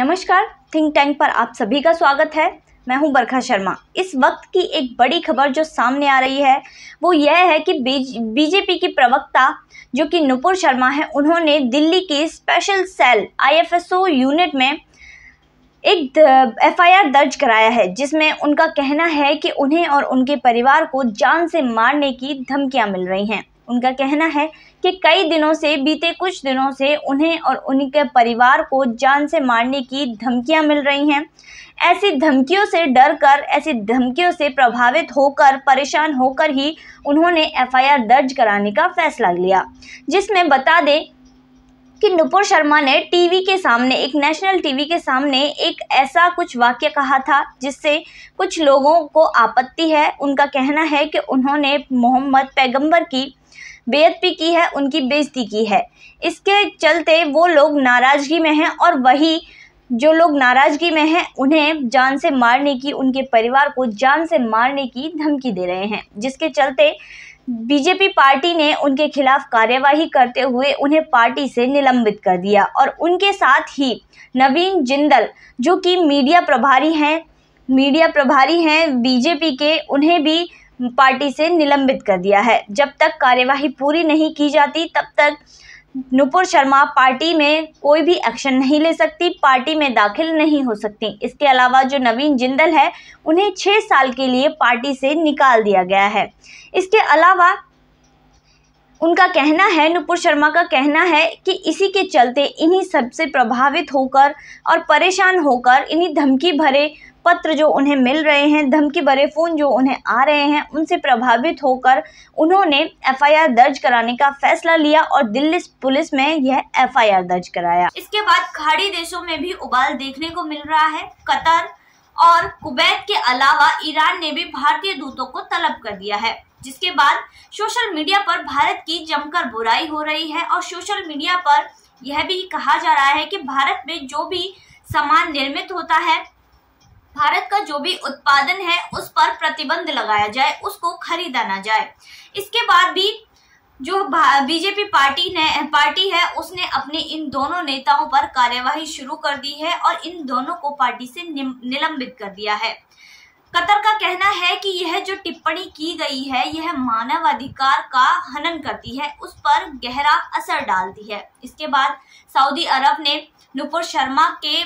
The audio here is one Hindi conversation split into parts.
नमस्कार थिंक टैंक पर आप सभी का स्वागत है मैं हूं बरखा शर्मा इस वक्त की एक बड़ी खबर जो सामने आ रही है वो यह है कि बीजेपी की प्रवक्ता जो कि नुपुर शर्मा है उन्होंने दिल्ली की स्पेशल सेल आईएफएसओ यूनिट में एक एफआईआर दर्ज कराया है जिसमें उनका कहना है कि उन्हें और उनके परिवार को जान से मारने की धमकियां मिल रही हैं उनका कहना है कि कई दिनों से बीते कुछ दिनों से उन्हें और उनके परिवार को जान से मारने की धमकियां मिल रही हैं ऐसी धमकियों से डर कर ऐसी धमकियों से प्रभावित होकर परेशान होकर ही उन्होंने एफआईआर दर्ज कराने का फैसला लिया जिसमें बता दें कि नुपुर शर्मा ने टीवी के सामने एक नेशनल टीवी के सामने एक ऐसा कुछ वाक्य कहा था जिससे कुछ लोगों को आपत्ति है उनका कहना है कि उन्होंने मोहम्मद पैगंबर की बेअदबी की है उनकी बेइज्जती की है इसके चलते वो लोग नाराज़गी में हैं और वही जो लोग नाराज़गी में हैं उन्हें जान से मारने की उनके परिवार को जान से मारने की धमकी दे रहे हैं जिसके चलते बीजेपी पार्टी ने उनके खिलाफ कार्यवाही करते हुए उन्हें पार्टी से निलंबित कर दिया और उनके साथ ही नवीन जिंदल जो कि मीडिया प्रभारी हैं मीडिया प्रभारी हैं बीजेपी के उन्हें भी पार्टी से निलंबित कर दिया है जब तक कार्यवाही पूरी नहीं की जाती तब तक नुपुर शर्मा पार्टी में कोई भी एक्शन नहीं ले सकती पार्टी में दाखिल नहीं हो सकती इसके अलावा जो नवीन जिंदल है उन्हें छः साल के लिए पार्टी से निकाल दिया गया है इसके अलावा उनका कहना है नुपुर शर्मा का कहना है कि इसी के चलते इन्हीं सबसे प्रभावित होकर और परेशान होकर इन्हीं धमकी भरे पत्र जो उन्हें मिल रहे हैं धमकी भरे फ़ोन जो उन्हें आ रहे हैं उनसे प्रभावित होकर उन्होंने एफआईआर दर्ज कराने का फैसला लिया और दिल्ली पुलिस में यह एफआईआर दर्ज कराया इसके बाद खाड़ी देशों में भी उबाल देखने को मिल रहा है कतर और कुबैत के अलावा ईरान ने भी भारतीय दूतों को तलब कर दिया है जिसके बाद सोशल मीडिया पर भारत की जमकर बुराई हो रही है और सोशल मीडिया पर यह भी कहा जा रहा है कि भारत में जो भी सामान निर्मित होता है भारत का जो भी उत्पादन है उस पर प्रतिबंध लगाया जाए उसको खरीदा ना जाए इसके बाद भी जो बीजेपी पार्टी ने पार्टी है उसने अपने इन दोनों नेताओं पर कार्यवाही शुरू कर दी है और इन दोनों को पार्टी से निलंबित कर दिया है कतर का कहना है कि यह जो टिप्पणी की गई है यह मानवाधिकार का हनन करती है उस पर गहरा असर डालती है इसके बाद सऊदी अरब ने नुपुर शर्मा के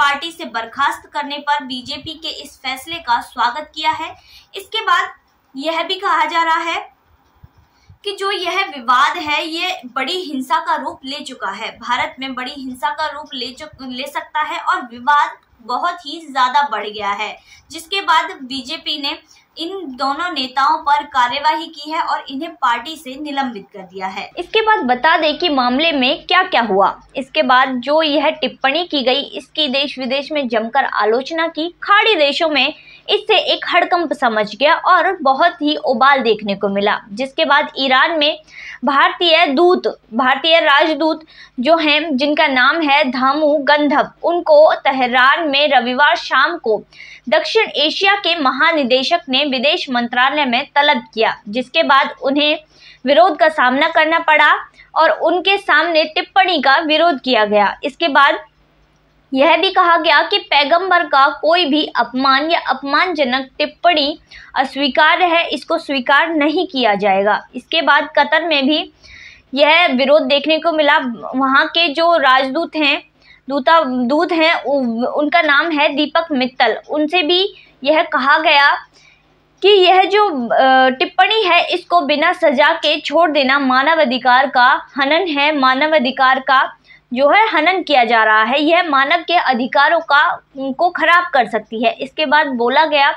पार्टी से बर्खास्त करने पर बीजेपी के इस फैसले का स्वागत किया है इसके बाद यह भी कहा जा रहा है कि जो यह विवाद है ये बड़ी हिंसा का रूप ले चुका है भारत में बड़ी हिंसा का रूप ले ले सकता है और विवाद बहुत ही ज़्यादा बढ़ गया है जिसके बाद बीजेपी ने इन दोनों नेताओं पर कार्यवाही की है और इन्हें पार्टी से निलंबित कर दिया है इसके बाद बता दें कि मामले में क्या क्या हुआ इसके बाद जो यह टिप्पणी की गई इसकी देश विदेश में जमकर आलोचना की खाड़ी देशों में इससे एक हड़कंप समझ गया और बहुत ही उबाल देखने को मिला जिसके बाद ईरान में भारतीय दूत भारतीय राजदूत जो हैं जिनका नाम है धामू गंधव उनको तेहरान में रविवार शाम को दक्षिण एशिया के महानिदेशक ने विदेश मंत्रालय में तलब किया जिसके बाद उन्हें विरोध का सामना करना पड़ा और उनके सामने टिप्पणी का विरोध किया गया इसके बाद यह भी कहा गया कि पैगंबर का कोई भी अपमान या अपमानजनक टिप्पणी अस्वीकार है इसको स्वीकार नहीं किया जाएगा इसके बाद कतर में भी यह विरोध देखने को मिला वहाँ के जो राजदूत हैं दूता दूत हैं उनका नाम है दीपक मित्तल उनसे भी यह कहा गया कि यह जो टिप्पणी है इसको बिना सजा के छोड़ देना मानव अधिकार का हनन है मानव अधिकार का जो है हनन किया जा रहा है यह मानव के अधिकारों का को खराब कर सकती है इसके बाद बोला गया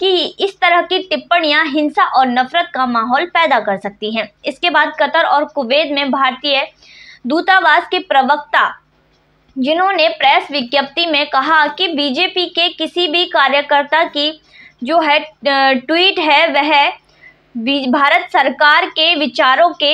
कि इस तरह की टिप्पणियां हिंसा और नफरत का माहौल पैदा कर सकती हैं इसके बाद कतर और कुवैत में भारतीय दूतावास के प्रवक्ता जिन्होंने प्रेस विज्ञप्ति में कहा कि बीजेपी के किसी भी कार्यकर्ता की जो है ट्वीट है वह भारत सरकार के विचारों के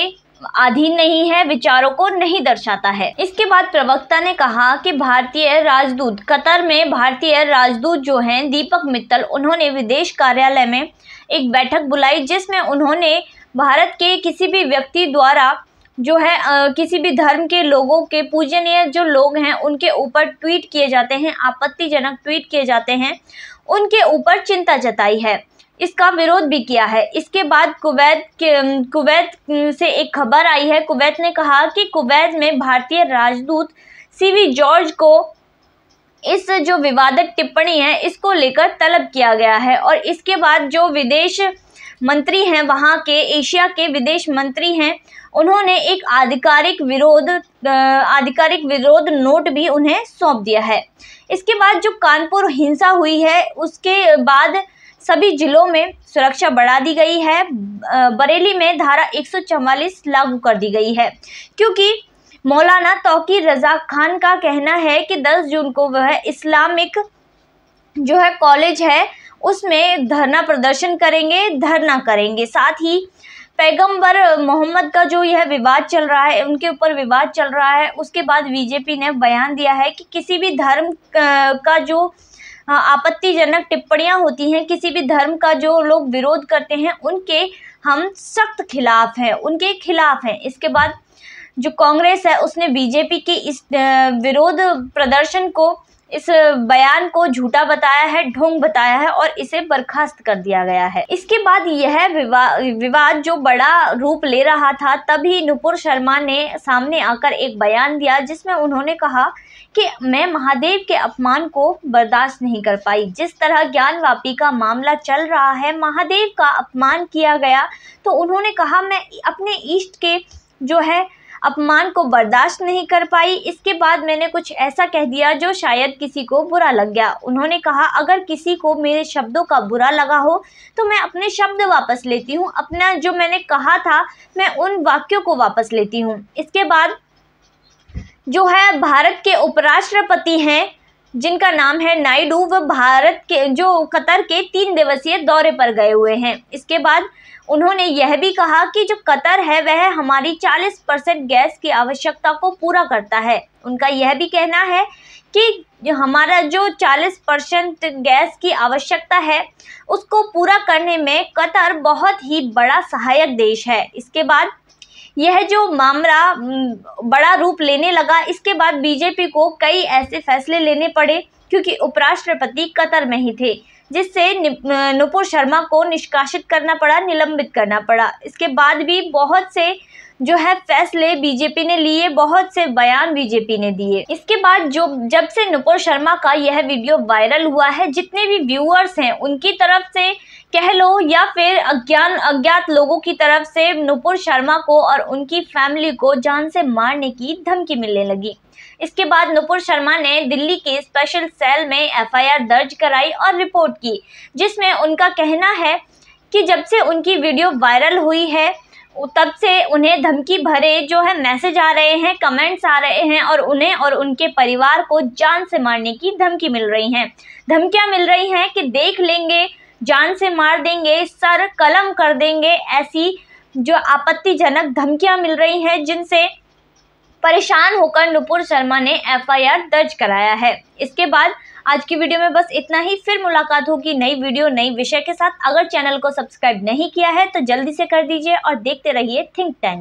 अधीन नहीं है विचारों को नहीं दर्शाता है इसके बाद प्रवक्ता ने कहा कि भारतीय राजदूत कतर में भारतीय राजदूत जो हैं दीपक मित्तल उन्होंने विदेश कार्यालय में एक बैठक बुलाई जिसमें उन्होंने भारत के किसी भी व्यक्ति द्वारा जो है आ, किसी भी धर्म के लोगों के पूजनीय जो लोग हैं उनके ऊपर ट्वीट किए जाते हैं आपत्तिजनक ट्वीट किए जाते हैं उनके ऊपर चिंता जताई है इसका विरोध भी किया है इसके बाद कुवैत कुवैत से एक खबर आई है कुवैत ने कहा कि कुवैत में भारतीय राजदूत सीवी जॉर्ज को इस जो विवादक टिप्पणी है इसको लेकर तलब किया गया है और इसके बाद जो विदेश मंत्री हैं वहाँ के एशिया के विदेश मंत्री हैं उन्होंने एक आधिकारिक विरोध आधिकारिक विरोध नोट भी उन्हें सौंप दिया है इसके बाद जो कानपुर हिंसा हुई है उसके बाद सभी जिलों में सुरक्षा बढ़ा दी गई है बरेली में धारा एक लागू कर दी गई है क्योंकि मौलाना तोकी रजा खान का कहना है कि 10 जून को वह इस्लामिक जो है कॉलेज है उसमें धरना प्रदर्शन करेंगे धरना करेंगे साथ ही पैगंबर मोहम्मद का जो यह विवाद चल रहा है उनके ऊपर विवाद चल रहा है उसके बाद बीजेपी ने बयान दिया है कि किसी भी धर्म का जो आपत्तिजनक टिप्पणियां होती हैं किसी भी धर्म का जो लोग विरोध करते हैं उनके हम सख्त खिलाफ हैं उनके खिलाफ हैं इसके बाद जो कांग्रेस है उसने बीजेपी के इस विरोध प्रदर्शन को इस बयान को झूठा बताया है ढोंग बताया है और इसे बर्खास्त कर दिया गया है इसके बाद यह विवा, विवाद जो बड़ा रूप ले रहा था तभी नुपुर शर्मा ने सामने आकर एक बयान दिया जिसमें उन्होंने कहा कि मैं महादेव के अपमान को बर्दाश्त नहीं कर पाई जिस तरह ज्ञान वापी का मामला चल रहा है महादेव का अपमान किया गया तो उन्होंने कहा मैं अपने ईष्ट के जो है अपमान को बर्दाश्त नहीं कर पाई इसके बाद मैंने कुछ ऐसा कह दिया जो शायद किसी को बुरा लग गया उन्होंने कहा अगर किसी को मेरे शब्दों का बुरा लगा हो तो मैं अपने शब्द वापस लेती हूँ अपना जो मैंने कहा था मैं उन वाक्यों को वापस लेती हूँ इसके बाद जो है भारत के उपराष्ट्रपति हैं जिनका नाम है नायडू वह भारत के जो कतर के तीन दिवसीय दौरे पर गए हुए हैं इसके बाद उन्होंने यह भी कहा कि जो कतर है वह हमारी 40 परसेंट गैस की आवश्यकता को पूरा करता है उनका यह भी कहना है कि जो हमारा जो 40 परसेंट गैस की आवश्यकता है उसको पूरा करने में कतर बहुत ही बड़ा सहायक देश है इसके बाद यह जो मामला हम्म, बड़ा रूप लेने लगा इसके बाद बीजेपी को कई ऐसे फैसले लेने पड़े क्योंकि उपराष्ट्रपति कतर में ही थे जिससे नुपुर शर्मा को निष्कासित करना पड़ा निलंबित करना पड़ा इसके बाद भी बहुत से जो है फैसले बीजेपी ने लिए बहुत से बयान बीजेपी ने दिए इसके बाद जो जब से नुपुर शर्मा का यह वीडियो वायरल हुआ है जितने भी व्यूअर्स हैं उनकी तरफ से कह लो या फिर अज्ञान अज्ञात लोगों की तरफ से नुपुर शर्मा को और उनकी फैमिली को जान से मारने की धमकी मिलने लगी इसके बाद नुपुर शर्मा ने दिल्ली की स्पेशल सेल में एफआईआर दर्ज कराई और रिपोर्ट की जिसमें उनका कहना है कि जब से उनकी वीडियो वायरल हुई है तब से उन्हें धमकी भरे जो है मैसेज आ रहे हैं कमेंट्स आ रहे हैं और उन्हें और उनके परिवार को जान से मारने की धमकी मिल रही हैं धमकियां मिल रही हैं कि देख लेंगे जान से मार देंगे सर कलम कर देंगे ऐसी जो आपत्तिजनक धमकियां मिल रही हैं जिनसे परेशान होकर नुपुर शर्मा ने एफआईआर दर्ज कराया है इसके बाद आज की वीडियो में बस इतना ही फिर मुलाकात होगी नई वीडियो नई विषय के साथ अगर चैनल को सब्सक्राइब नहीं किया है तो जल्दी से कर दीजिए और देखते रहिए थिंक टैंक